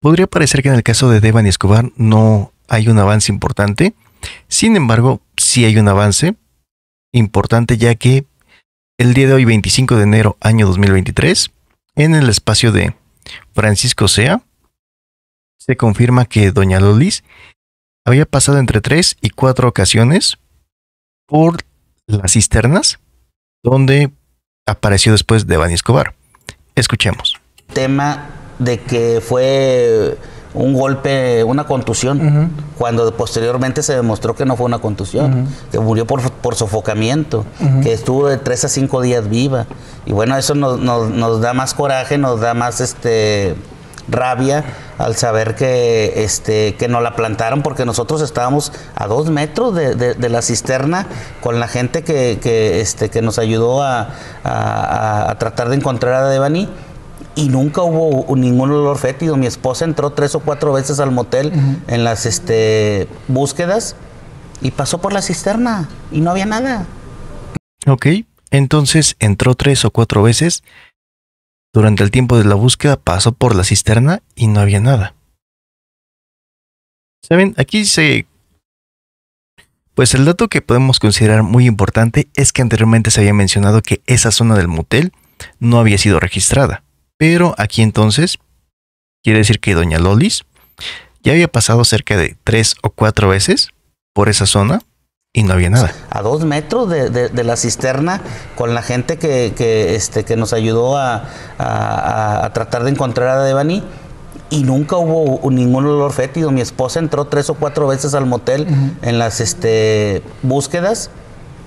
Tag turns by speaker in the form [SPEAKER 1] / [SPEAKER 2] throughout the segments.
[SPEAKER 1] Podría parecer que en el caso de Devan Escobar no hay un avance importante. Sin embargo, sí hay un avance importante ya que el día de hoy, 25 de enero año 2023, en el espacio de Francisco Sea, se confirma que Doña Lolis había pasado entre tres y cuatro ocasiones por las cisternas donde apareció después Devan Escobar. Escuchemos.
[SPEAKER 2] Tema de que fue un golpe, una contusión, cuando posteriormente se demostró que no fue una contusión, que murió por, sofocamiento, que estuvo de tres a cinco días viva. Y bueno, eso nos, nos, da más coraje, nos da más este rabia al saber que este que nos la plantaron porque nosotros estábamos a dos metros de, la cisterna con la gente que, este, que nos ayudó a, a tratar de encontrar a Devani y nunca hubo ningún olor fétido. Mi esposa entró tres o cuatro veces al motel en las este, búsquedas y pasó por la cisterna y no había nada.
[SPEAKER 1] Ok, entonces entró tres o cuatro veces. Durante el tiempo de la búsqueda pasó por la cisterna y no había nada. Saben, aquí se... Pues el dato que podemos considerar muy importante es que anteriormente se había mencionado que esa zona del motel no había sido registrada. Pero aquí entonces, quiere decir que Doña Lolis ya había pasado cerca de tres o cuatro veces por esa zona y no había nada.
[SPEAKER 2] A dos metros de, de, la cisterna, con la gente que, este, que nos ayudó a, tratar de encontrar a Devani, y nunca hubo ningún olor fétido. Mi esposa entró tres o cuatro veces al motel en las este, búsquedas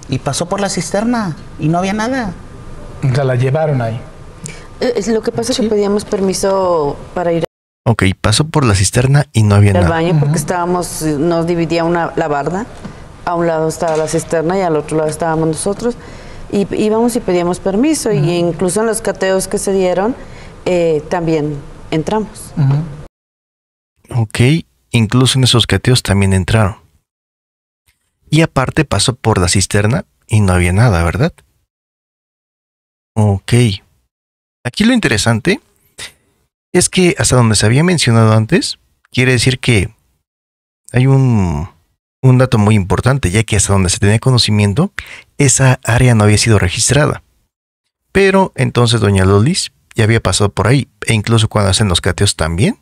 [SPEAKER 2] y pasó por la cisterna y no había nada. O sea, la llevaron ahí. Eh, lo que pasa es que pedíamos permiso para ir.
[SPEAKER 1] Ok, pasó por la cisterna y no había nada. el
[SPEAKER 2] baño porque estábamos, nos dividía una, la barda. A un lado estaba la cisterna y al otro lado estábamos nosotros. Y íbamos y pedíamos permiso. Y incluso en los cateos que se dieron, eh, también entramos.
[SPEAKER 1] Ok, incluso en esos cateos también entraron. Y aparte pasó por la cisterna y no había nada, ¿verdad? Ok. Aquí lo interesante es que hasta donde se había mencionado antes, quiere decir que hay un, dato muy importante, ya que hasta donde se tenía conocimiento, esa área no había sido registrada. Pero entonces Doña Lolis ya había pasado por ahí, e incluso cuando hacen los cateos también.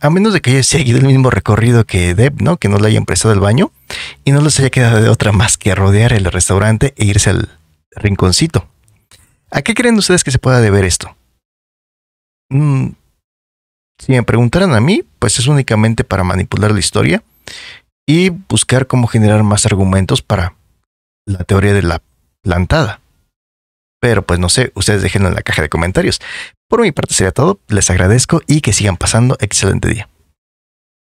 [SPEAKER 1] A menos de que haya seguido el mismo recorrido que Deb, ¿no? Que no le hayan prestado el baño y no les haya quedado de otra más que rodear el restaurante e irse al rinconcito. ¿A qué creen ustedes que se pueda deber esto? Mm, si me preguntaran a mí, pues es únicamente para manipular la historia y buscar cómo generar más argumentos para la teoría de la plantada. Pero pues no sé, ustedes déjenlo en la caja de comentarios. Por mi parte sería todo, les agradezco y que sigan pasando excelente día.